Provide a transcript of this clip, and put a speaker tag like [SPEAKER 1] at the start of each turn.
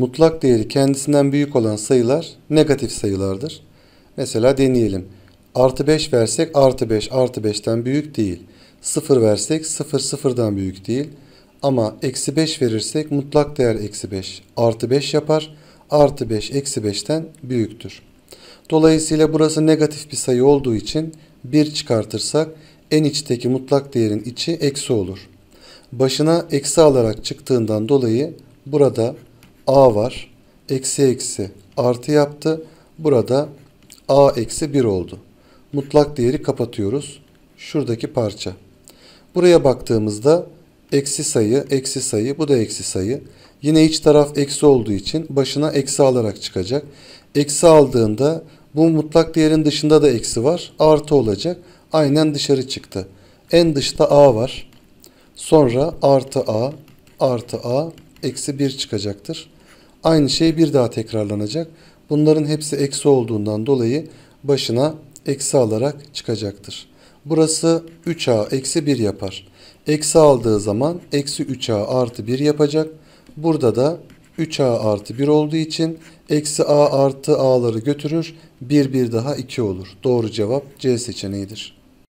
[SPEAKER 1] mutlak değeri kendisinden büyük olan sayılar negatif sayılardır. Mesela deneyelim. Artı 5 versek artı 5 artı 5'ten büyük değil. 0 versek 0 0'dan büyük değil. Ama eksi 5 verirsek mutlak değer eksi 5 artı 5 yapar. Artı 5 eksi 5'ten büyüktür. Dolayısıyla burası negatif bir sayı olduğu için 1 çıkartırsak en içteki mutlak değerin içi eksi olur. Başına eksi alarak çıktığından dolayı burada a var. Eksi eksi artı yaptı. Burada a eksi 1 oldu. Mutlak değeri kapatıyoruz. Şuradaki parça. Buraya baktığımızda eksi sayı, eksi sayı, bu da eksi sayı. Yine iç taraf eksi olduğu için başına eksi alarak çıkacak. Eksi aldığında bu mutlak değerin dışında da eksi var. Artı olacak. Aynen dışarı çıktı. En dışta a var. Sonra artı a, artı a, eksi 1 çıkacaktır. Aynı şey bir daha tekrarlanacak. Bunların hepsi eksi olduğundan dolayı başına eksi alarak çıkacaktır. Burası 3a eksi 1 yapar. Eksi aldığı zaman eksi 3a artı 1 yapacak. Burada da 3a artı 1 olduğu için eksi a artı a'ları götürür. 1 bir daha 2 olur. Doğru cevap C seçeneğidir.